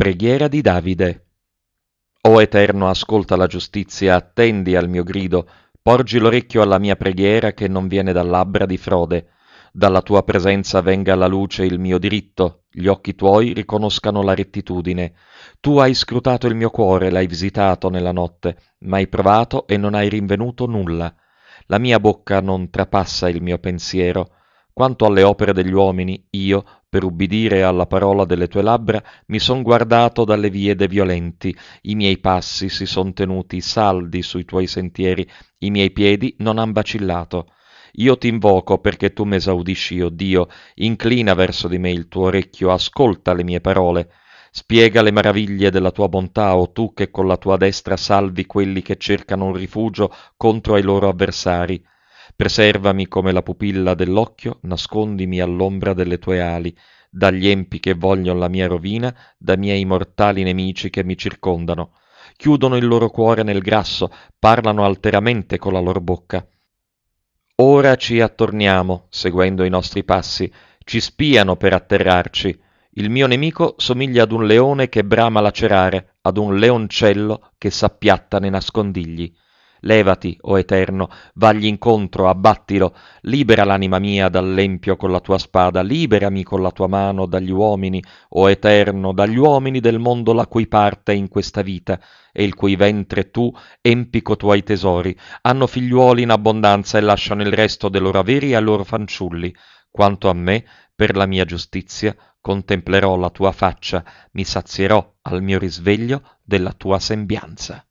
Preghiera di Davide. O Eterno, ascolta la giustizia, attendi al mio grido, porgi l'orecchio alla mia preghiera che non viene da labbra di frode. Dalla tua presenza venga alla luce il mio diritto, gli occhi tuoi riconoscano la rettitudine. Tu hai scrutato il mio cuore, l'hai visitato nella notte, m'hai provato e non hai rinvenuto nulla. La mia bocca non trapassa il mio pensiero, quanto alle opere degli uomini, io, per ubbidire alla parola delle tue labbra, mi son guardato dalle vie de violenti, i miei passi si son tenuti saldi sui tuoi sentieri, i miei piedi non han vacillato. Io ti invoco perché tu m'esaudisci, o oh Dio, inclina verso di me il tuo orecchio, ascolta le mie parole. Spiega le meraviglie della tua bontà, o oh tu che con la tua destra salvi quelli che cercano un rifugio contro ai loro avversari. Preservami come la pupilla dell'occhio, nascondimi all'ombra delle tue ali, dagli empi che vogliono la mia rovina, da miei mortali nemici che mi circondano. Chiudono il loro cuore nel grasso, parlano alteramente con la loro bocca. Ora ci attorniamo, seguendo i nostri passi, ci spiano per atterrarci. Il mio nemico somiglia ad un leone che brama lacerare, ad un leoncello che s'appiatta nei nascondigli. Levati, o Eterno, vagli incontro, abbattilo, libera l'anima mia dall'empio con la tua spada, liberami con la tua mano dagli uomini, o Eterno, dagli uomini del mondo la cui parte è in questa vita, e il cui ventre tu empi co tuoi tesori, hanno figliuoli in abbondanza e lasciano il resto dei loro averi ai loro fanciulli. Quanto a me, per la mia giustizia, contemplerò la tua faccia, mi sazierò al mio risveglio della tua sembianza.